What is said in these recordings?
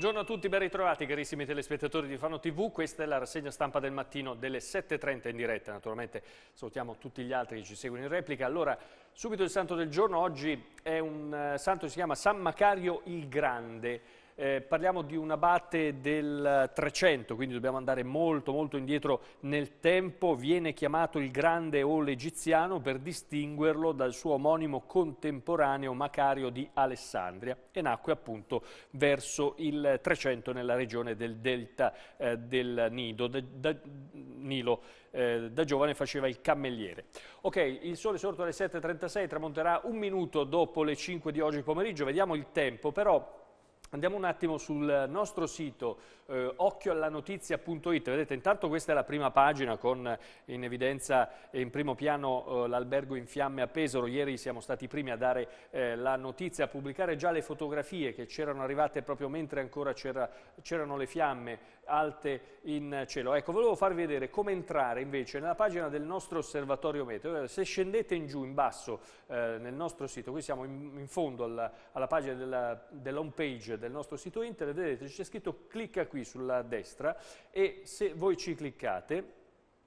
Buongiorno a tutti, ben ritrovati carissimi telespettatori di Fano TV, questa è la rassegna stampa del mattino delle 7.30 in diretta, naturalmente salutiamo tutti gli altri che ci seguono in replica. Allora, subito il santo del giorno, oggi è un eh, santo che si chiama San Macario il Grande, eh, parliamo di un abate del 300, quindi dobbiamo andare molto, molto indietro nel tempo. Viene chiamato il grande Ole egiziano per distinguerlo dal suo omonimo contemporaneo Macario di Alessandria e nacque appunto verso il 300 nella regione del delta eh, del Nido, de, de, Nilo. Eh, da giovane faceva il cammelliere. Ok, il sole sorto alle 7.36 tramonterà un minuto dopo le 5 di oggi pomeriggio. Vediamo il tempo, però Andiamo un attimo sul nostro sito eh, occhioallanotizia.it, vedete intanto questa è la prima pagina con eh, in evidenza e in primo piano eh, l'albergo in fiamme a Pesaro, ieri siamo stati i primi a dare eh, la notizia, a pubblicare già le fotografie che c'erano arrivate proprio mentre ancora c'erano le fiamme alte in cielo. Ecco, volevo farvi vedere come entrare invece nella pagina del nostro osservatorio meteo, eh, se scendete in giù, in basso, eh, nel nostro sito, qui siamo in, in fondo alla, alla pagina della, dell'home page del nostro sito internet, vedete c'è scritto clicca qui, qui sulla destra e se voi ci cliccate,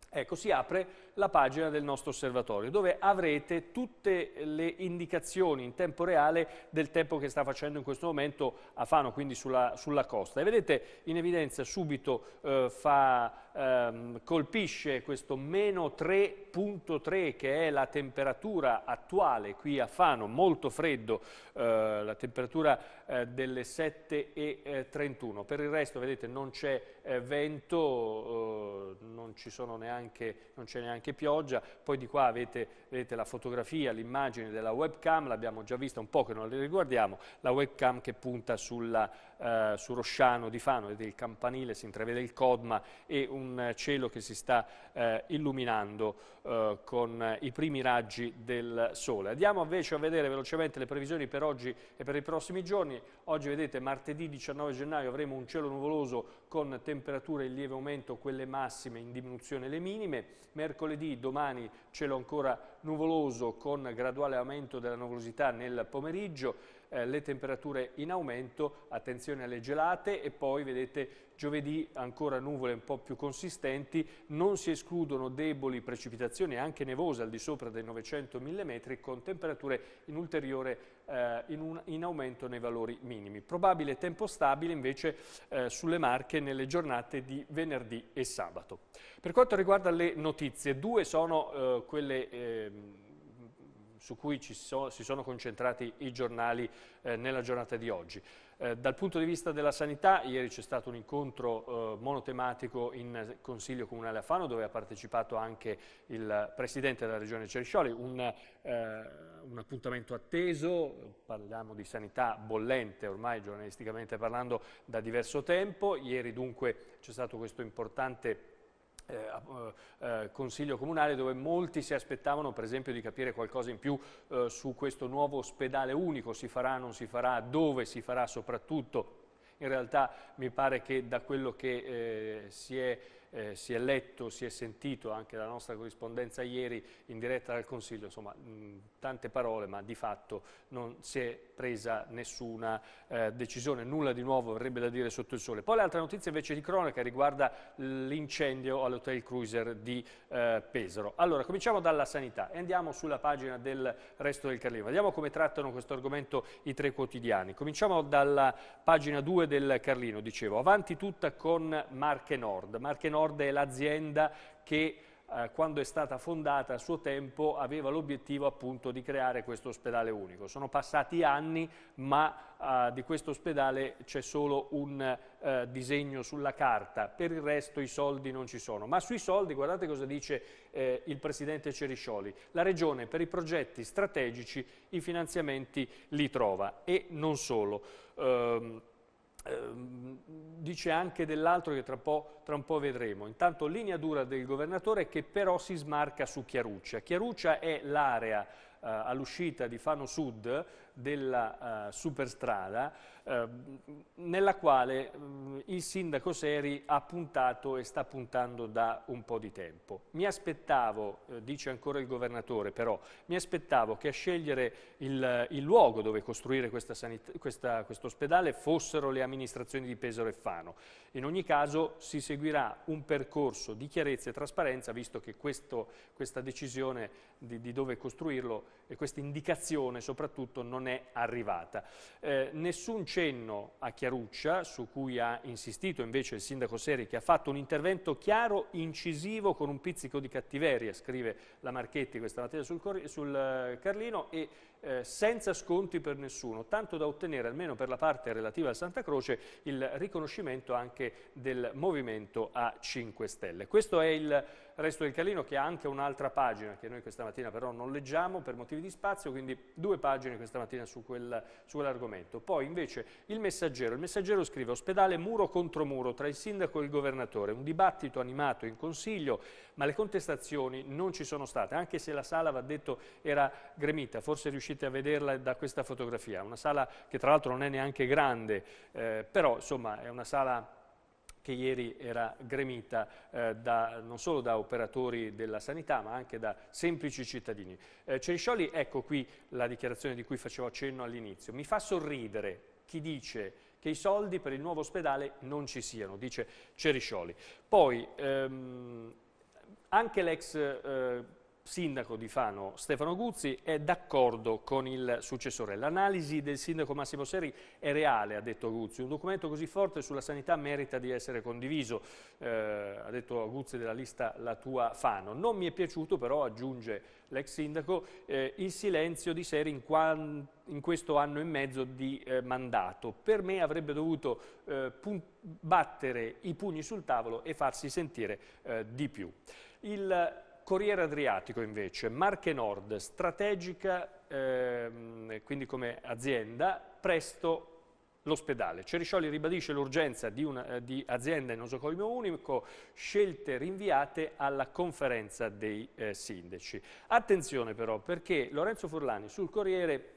ecco, si apre la pagina del nostro osservatorio dove avrete tutte le indicazioni in tempo reale del tempo che sta facendo in questo momento a Fano, quindi sulla, sulla costa. E vedete in evidenza subito eh, fa, ehm, colpisce questo meno 3.3 che è la temperatura attuale qui a Fano, molto freddo, eh, la temperatura eh, delle 7.31. Eh, per il resto vedete non c'è eh, vento, eh, non c'è neanche, neanche anche pioggia, poi di qua avete, vedete la fotografia, l'immagine della webcam, l'abbiamo già vista un po' che non le riguardiamo, la webcam che punta sulla, eh, su Rosciano di Fano, vedete il campanile, si intravede il codma e un eh, cielo che si sta eh, illuminando. Eh, con i primi raggi del sole. Andiamo invece a vedere velocemente le previsioni per oggi e per i prossimi giorni. Oggi vedete martedì 19 gennaio avremo un cielo nuvoloso con temperature in lieve aumento, quelle massime in diminuzione le minime. Mercoledì, domani, cielo ancora nuvoloso con graduale aumento della nuvolosità nel pomeriggio eh, le temperature in aumento, attenzione alle gelate e poi vedete giovedì ancora nuvole un po' più consistenti, non si escludono deboli precipitazioni anche nevose al di sopra dei 900-1000 metri con temperature in ulteriore eh, in, un, in, aumento nei valori minimi. Probabile tempo stabile invece eh, sulle Marche nelle giornate di venerdì e sabato. Per quanto riguarda le notizie, due sono eh, quelle ehm, su cui so, si sono concentrati i giornali eh, nella giornata di oggi. Eh, dal punto di vista della sanità, ieri c'è stato un incontro eh, monotematico in Consiglio Comunale a Fano dove ha partecipato anche il Presidente della Regione Ceriscioli, un, eh, un appuntamento atteso, parliamo di sanità bollente ormai giornalisticamente parlando da diverso tempo, ieri dunque c'è stato questo importante eh, eh, eh, consiglio comunale dove molti si aspettavano per esempio di capire qualcosa in più eh, su questo nuovo ospedale unico, si farà, non si farà, dove si farà soprattutto. In realtà mi pare che da quello che eh, si è eh, si è letto, si è sentito anche la nostra corrispondenza ieri in diretta dal Consiglio, insomma mh, tante parole ma di fatto non si è presa nessuna eh, decisione, nulla di nuovo verrebbe da dire sotto il sole. Poi l'altra notizia invece di cronaca riguarda l'incendio all'hotel cruiser di eh, Pesaro. Allora cominciamo dalla sanità e andiamo sulla pagina del resto del Carlino, vediamo come trattano questo argomento i tre quotidiani. Cominciamo dalla pagina 2 del Carlino, dicevo, avanti tutta con Marche Nord. Marche Nord Nord è l'azienda che eh, quando è stata fondata a suo tempo aveva l'obiettivo appunto di creare questo ospedale unico. Sono passati anni ma eh, di questo ospedale c'è solo un eh, disegno sulla carta, per il resto i soldi non ci sono. Ma sui soldi guardate cosa dice eh, il Presidente Ceriscioli, la Regione per i progetti strategici i finanziamenti li trova e non solo. Ehm, Ehm, dice anche dell'altro che tra, po', tra, un po' vedremo. Intanto linea dura del governatore che però si smarca su Chiaruccia. Chiaruccia è l'area eh, all'uscita di Fano Sud della uh, superstrada uh, nella quale uh, il sindaco Seri ha puntato e sta puntando da un po' di tempo. Mi aspettavo, eh, dice ancora il governatore però, mi aspettavo che a scegliere il, il luogo dove costruire questo ospedale fossero le amministrazioni di Pesaro e Fano. In ogni caso si seguirà un percorso di chiarezza e trasparenza visto che questo, questa decisione di, di dove costruirlo e questa indicazione soprattutto non non è arrivata. Eh, nessun cenno a Chiaruccia, su cui ha insistito invece il sindaco Seri, che ha fatto un intervento chiaro, incisivo, con un pizzico di cattiveria, scrive la Marchetti questa mattina sul, sul eh, Carlino, e eh, senza sconti per nessuno, tanto da ottenere, almeno per la parte relativa a Santa Croce, il riconoscimento anche del movimento a 5 Stelle. Questo è il Resto del Calino che ha anche un'altra pagina che noi questa mattina però non leggiamo per motivi di spazio, quindi due pagine questa mattina su, quel, su quell'argomento. Poi invece il messaggero, il messaggero scrive ospedale muro contro muro tra il sindaco e il governatore, un dibattito animato in consiglio, ma le contestazioni non ci sono state, anche se la sala, va detto, era gremita, forse riuscite a vederla da questa fotografia, una sala che tra l'altro non è neanche grande, eh, però insomma è una sala che ieri era gremita eh, da, non solo da operatori della sanità ma anche da semplici cittadini. Eh, Ceriscioli, ecco qui la dichiarazione di cui facevo accenno all'inizio, mi fa sorridere chi dice che i soldi per il nuovo ospedale non ci siano, dice Ceriscioli. Poi ehm, anche l'ex eh, sindaco di Fano Stefano Guzzi è d'accordo con il successore. L'analisi del sindaco Massimo Seri è reale, ha detto Guzzi. Un documento così forte sulla sanità merita di essere condiviso, eh, ha detto Guzzi della lista La Tua Fano. Non mi è piaciuto però, aggiunge l'ex sindaco, eh, il silenzio di Seri in, in, questo anno e mezzo di eh, mandato. Per me avrebbe dovuto eh, battere i pugni sul tavolo e farsi sentire eh, di più. Il Corriere Adriatico invece, Marche Nord, strategica ehm, quindi come azienda, presto l'ospedale. Ceriscioli ribadisce l'urgenza di, eh, di, azienda in osocomio unico, scelte rinviate alla conferenza dei eh, sindaci. Attenzione però perché Lorenzo Furlani sul Corriere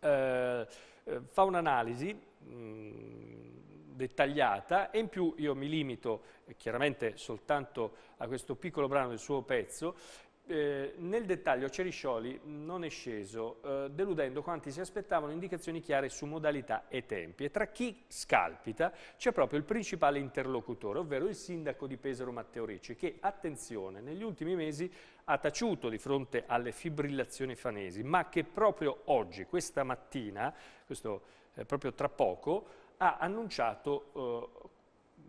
eh, eh fa un'analisi mm, dettagliata e in più io mi limito eh, chiaramente soltanto a questo piccolo brano del suo pezzo. Eh, nel dettaglio Ceriscioli non è sceso, eh, deludendo quanti si aspettavano indicazioni chiare su modalità e tempi. E tra chi scalpita c'è proprio il principale interlocutore, ovvero il sindaco di Pesaro Matteo Ricci, che, attenzione, negli ultimi mesi ha taciuto di fronte alle fibrillazioni fanesi, ma che proprio oggi, questa mattina, questo, eh, proprio tra poco, ha annunciato eh,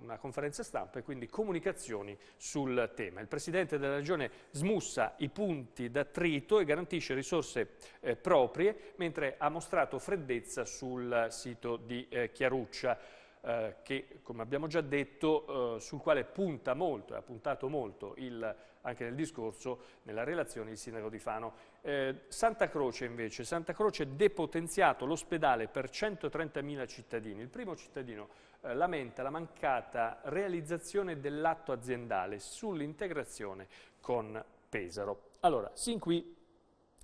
una conferenza stampa e quindi comunicazioni sul tema. Il Presidente della Regione smussa i punti d'attrito e garantisce risorse eh, proprie, mentre ha mostrato freddezza sul sito di eh, Chiaruccia. Eh, che come abbiamo già detto eh, sul quale punta molto, ha puntato molto il anche nel discorso, nella relazione il sindaco di Fano. Eh, Santa Croce invece, Santa Croce depotenziato l'ospedale per 130.000 cittadini. Il primo cittadino eh, lamenta la mancata realizzazione dell'atto aziendale sull'integrazione con Pesaro. Allora, sin qui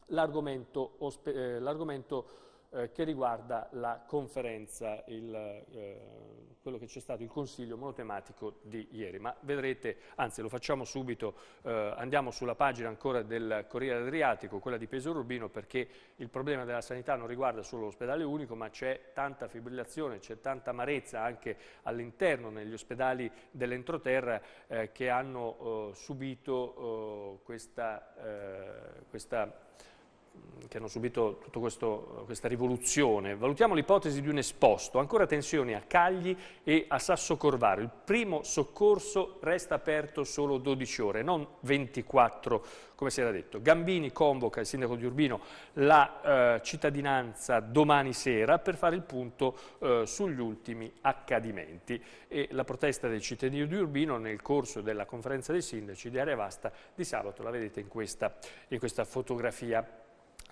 l'argomento eh, eh, che riguarda la conferenza, il, eh, quello che c'è stato il consiglio monotematico di ieri. Ma vedrete, anzi lo facciamo subito, eh, andiamo sulla pagina ancora del Corriere Adriatico, quella di Peso Urbino, perché il problema della sanità non riguarda solo l'ospedale unico, ma c'è tanta fibrillazione, c'è tanta amarezza anche all'interno, negli ospedali dell'entroterra, eh, che hanno eh, subito oh, questa, questa che hanno subito tutta questa rivoluzione. Valutiamo l'ipotesi di un esposto, ancora tensioni a Cagli e a Sasso Corvaro. Il primo soccorso resta aperto solo 12 ore, non 24 come si era detto. Gambini convoca il sindaco di Urbino la eh, cittadinanza domani sera per fare il punto eh, sugli ultimi accadimenti e la protesta dei cittadini di Urbino nel corso della conferenza dei sindaci di Area Vasta di sabato la vedete in questa, in questa fotografia.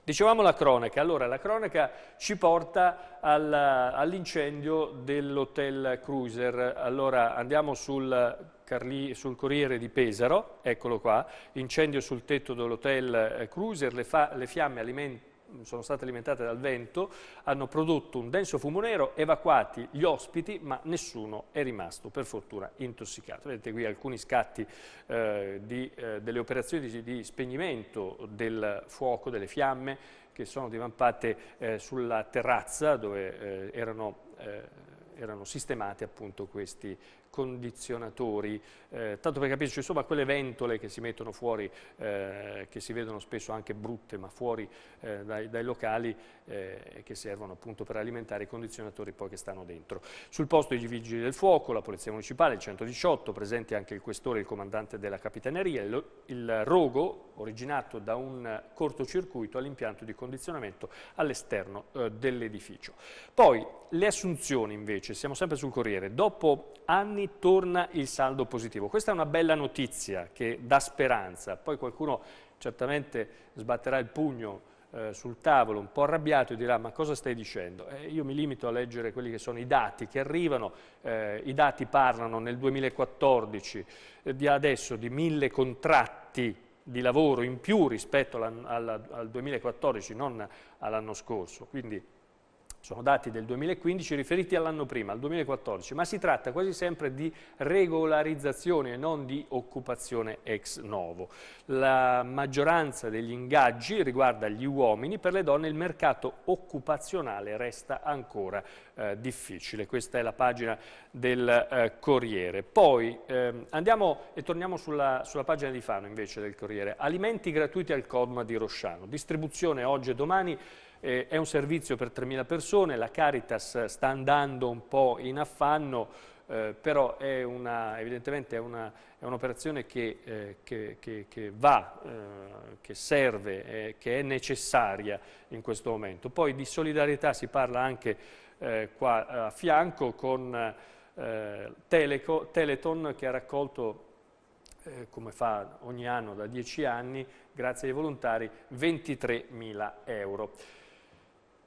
Dicevamo la cronaca, allora la cronaca ci porta all'incendio all dell'hotel Cruiser, allora andiamo sul, Carli, sul, Corriere di Pesaro, eccolo qua, incendio sul tetto dell'hotel eh, Cruiser, le, le fiamme alimentano sono state alimentate dal vento, hanno prodotto un denso fumo nero, evacuati gli ospiti, ma nessuno è rimasto per fortuna intossicato. Vedete qui alcuni scatti eh, di, eh, delle operazioni di, di spegnimento del fuoco, delle fiamme che sono divampate eh, sulla terrazza dove eh, erano eh, erano sistemati appunto questi, condizionatori, eh, tanto per capirci, insomma quelle ventole che si mettono fuori, eh, che si vedono spesso anche brutte, ma fuori eh, dai, dai, locali, eh, che servono appunto per alimentare i condizionatori poi che stanno dentro. Sul posto i vigili del fuoco, la Polizia Municipale, il 118, presenti anche il questore il comandante della Capitaneria, il, il rogo originato da un cortocircuito all'impianto di condizionamento all'esterno eh, dell'edificio. Poi le assunzioni invece, siamo sempre sul Corriere, dopo anni anni torna il saldo positivo. Questa è una bella notizia che dà speranza, poi qualcuno certamente sbatterà il pugno eh, sul tavolo un po' arrabbiato e dirà ma cosa stai dicendo? Eh, io mi limito a leggere quelli che sono i dati che arrivano, eh, i dati parlano nel 2014 eh, di adesso di mille contratti di lavoro in più rispetto alla, alla, al 2014, non all'anno scorso, quindi sono dati del 2015 riferiti all'anno prima, al 2014, ma si tratta quasi sempre di regolarizzazione e non di occupazione ex novo. La maggioranza degli ingaggi riguarda gli uomini, per le donne il mercato occupazionale resta ancora eh, difficile. Questa è la pagina del eh, Corriere. Poi ehm, andiamo e torniamo sulla, sulla pagina di Fano invece del Corriere. Alimenti gratuiti al Codma di Rosciano, distribuzione oggi e domani eh, è un servizio per 3.000 persone, la Caritas sta andando un po' in affanno, eh, però è una, evidentemente è, un'operazione un che, eh, che, che, che, va, eh, che serve, eh, che è necessaria in questo momento. Poi di solidarietà si parla anche eh, qua a fianco con Teleco, Teleton che ha raccolto eh, come fa ogni anno da 10 anni, grazie ai volontari, 23.000 euro.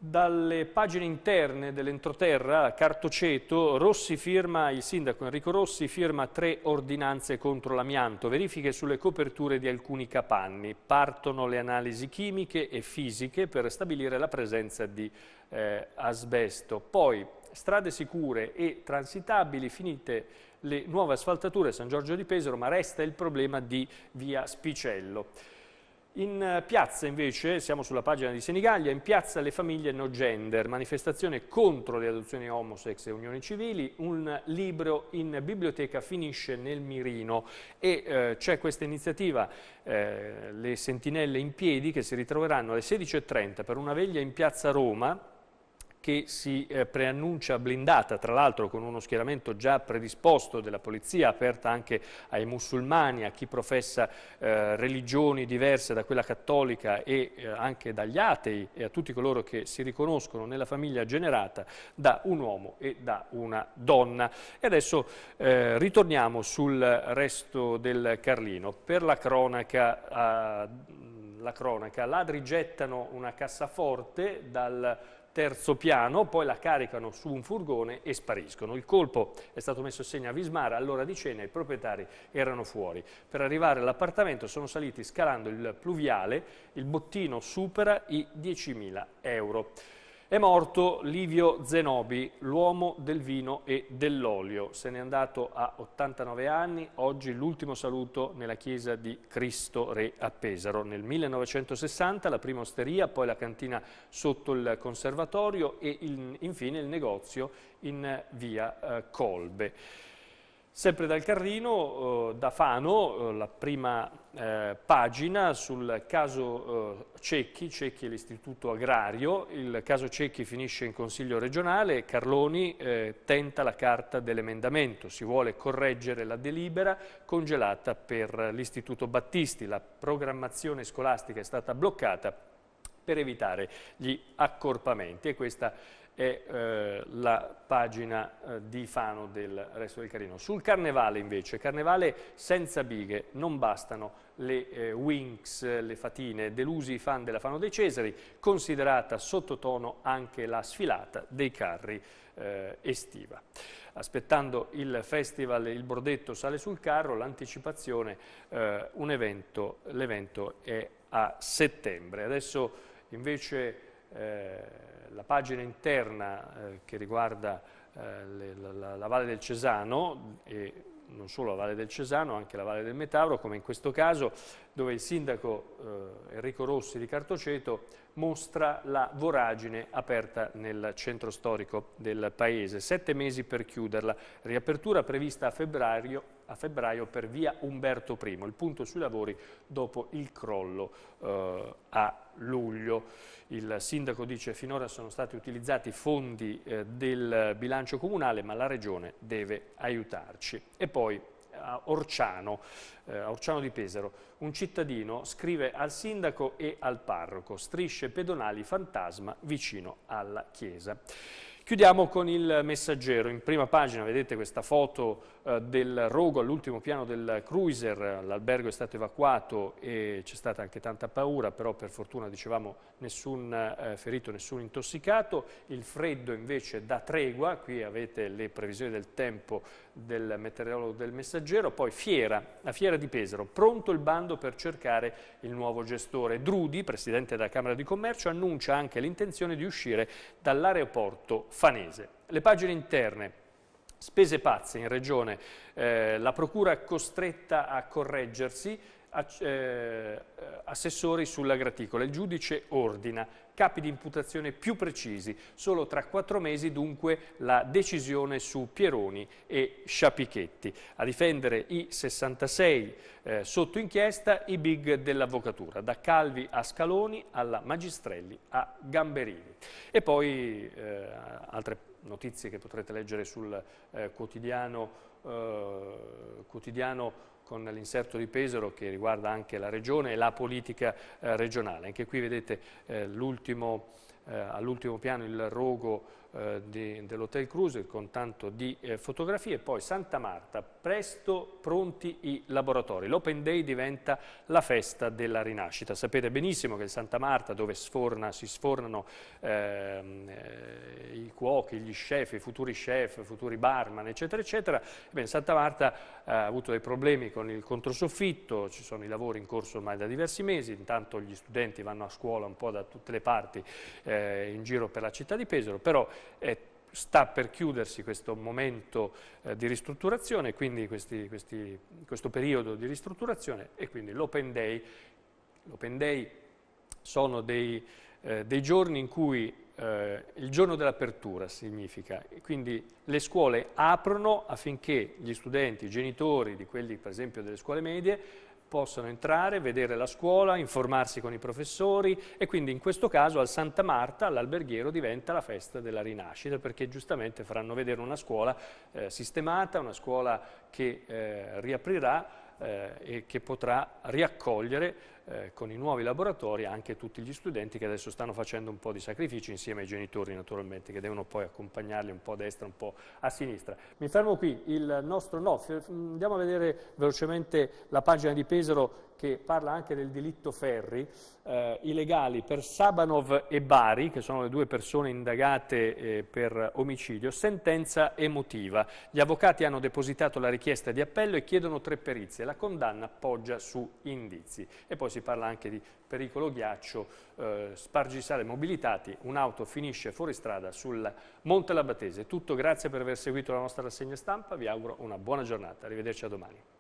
Dalle pagine interne dell'entroterra, Cartoceto, Rossi firma, il sindaco Enrico Rossi firma tre ordinanze contro l'amianto, verifiche sulle coperture di alcuni capanni. Partono le analisi chimiche e fisiche per stabilire la presenza di eh, asbesto. Poi strade sicure e transitabili, finite le nuove asfaltature San Giorgio di Pesaro, ma resta il problema di via Spicello. In eh, piazza invece, siamo sulla pagina di Senigallia, in piazza le famiglie no gender, manifestazione contro le adozioni homosex e unioni civili, un libro in biblioteca finisce nel mirino e eh, c'è questa iniziativa, eh, le sentinelle in piedi che si ritroveranno alle 16.30 per una veglia in piazza Roma, che si eh, preannuncia blindata, tra l'altro con uno schieramento già predisposto della polizia, aperta anche ai musulmani, a chi professa eh, religioni diverse da quella cattolica e eh, anche dagli atei e a tutti coloro che si riconoscono nella famiglia generata da un uomo e da una donna. E adesso eh, ritorniamo sul resto del Carlino. Per la cronaca, ah, la cronaca ladri gettano una cassaforte dal terzo piano, poi la caricano su un furgone e spariscono. Il colpo è stato messo a segno a Vismara, all'ora di cena i proprietari erano fuori. Per arrivare all'appartamento sono saliti scalando il pluviale, il bottino supera i 10.000 euro. È morto Livio Zenobi, l'uomo del vino e dell'olio. Se n'è andato a 89 anni, oggi l'ultimo saluto nella chiesa di Cristo Re a Pesaro. Nel 1960 la prima osteria, poi la cantina sotto il conservatorio e in, infine il negozio in eh, via eh, Colbe. Sempre dal Carrino, eh, da Fano, eh, la prima eh, pagina sul caso eh, Cecchi, Cecchi è l'istituto agrario, il caso Cecchi finisce in consiglio regionale, Carloni eh, tenta la carta dell'emendamento, si vuole correggere la delibera congelata per l'istituto Battisti, la programmazione scolastica è stata bloccata per evitare gli accorpamenti e questa è eh, la pagina eh, di Fano del resto del Carino. Sul Carnevale invece, Carnevale senza bighe, non bastano le eh, winks, le fatine, delusi i fan della Fano dei Cesari, considerata sottotono anche la sfilata dei carri eh, estiva. Aspettando il festival Il Bordetto sale sul carro, l'anticipazione, eh, l'evento è a settembre. Adesso Invece eh, la pagina interna eh, che riguarda eh, le, la, la, Valle del Cesano e non solo la Valle del Cesano, anche la Valle del Metauro, come in questo caso, dove il sindaco eh, Enrico Rossi di Cartoceto mostra la voragine aperta nel centro storico del paese. Sette mesi per chiuderla, riapertura prevista a febbraio a febbraio per via Umberto I, il punto sui lavori dopo il crollo eh, a luglio. Il sindaco dice finora sono stati utilizzati fondi eh, del bilancio comunale ma la regione deve aiutarci. E poi a Orciano, eh, a Orciano di Pesaro, un cittadino scrive al sindaco e al parroco strisce pedonali fantasma vicino alla chiesa. Chiudiamo con il messaggero, in prima pagina vedete questa foto eh, del rogo all'ultimo piano del cruiser, l'albergo è stato evacuato e c'è stata anche tanta paura, però per fortuna dicevamo nessun eh, ferito, nessun intossicato, il freddo invece dà tregua, qui avete le previsioni del tempo del meteorologo del messaggero, poi Fiera, la Fiera di Pesaro, pronto il bando per cercare il nuovo gestore. Drudi, presidente della Camera di Commercio, annuncia anche l'intenzione di uscire dall'aeroporto fanese. Le pagine interne Spese pazze in regione, eh, la procura costretta a correggersi, eh, assessori sulla graticola. Il giudice ordina capi di imputazione più precisi, solo tra quattro mesi dunque la decisione su Pieroni e Sciapichetti. A difendere i 66 eh, sotto inchiesta i big dell'avvocatura, da Calvi a Scaloni alla Magistrelli a Gamberini. E poi eh, altre notizie che potrete leggere sul eh, quotidiano, eh, quotidiano con l'inserto di Pesaro che riguarda anche la regione e la politica eh, regionale. Anche qui vedete eh, eh all'ultimo piano il rogo eh, dell'Hotel Cruiser con tanto di eh, fotografie. Poi Santa Marta, presto pronti i laboratori. L'Open Day diventa la festa della rinascita. Sapete benissimo che Santa Marta, dove sforna, si sfornano ehm, i cuochi, gli chef, i futuri chef, i futuri barman, eccetera, eccetera, Ebbene, Santa Marta ha avuto dei problemi con il controsoffitto, ci sono i lavori in corso ormai da diversi mesi, intanto gli studenti vanno a scuola un po' da tutte le parti eh, in giro per la città di Pesaro, però è eh, sta per chiudersi questo momento eh, di ristrutturazione, quindi questi, questi, questo periodo di ristrutturazione e quindi l'open day. L'open day sono dei, eh, dei giorni in cui eh, il giorno dell'apertura significa, quindi le scuole aprono affinché gli studenti, i genitori di quelli per esempio delle scuole medie possano entrare, vedere la scuola, informarsi con i professori e quindi in questo caso al Santa Marta, l'alberghiero diventa la festa della rinascita perché giustamente faranno vedere una scuola eh, sistemata, una scuola che eh, riaprirà eh, e che potrà riaccogliere eh, con i nuovi laboratori anche tutti gli studenti che adesso stanno facendo un po' di sacrifici insieme ai genitori naturalmente che devono poi accompagnarli un po' a destra, un po' a sinistra. Mi fermo qui, il nostro no, mm, andiamo a vedere velocemente la pagina di Pesaro che parla anche del delitto Ferri, eh, i legali per Sabanov e Bari, che sono le due persone indagate eh, per omicidio, sentenza emotiva. Gli avvocati hanno depositato la richiesta di appello e chiedono tre perizie. La condanna poggia su indizi. E poi si parla anche di pericolo ghiaccio, eh, spargisale mobilitati, un'auto finisce fuori strada sul Monte Labatese. Tutto, grazie per aver seguito la nostra rassegna stampa, vi auguro una buona giornata. Arrivederci a domani.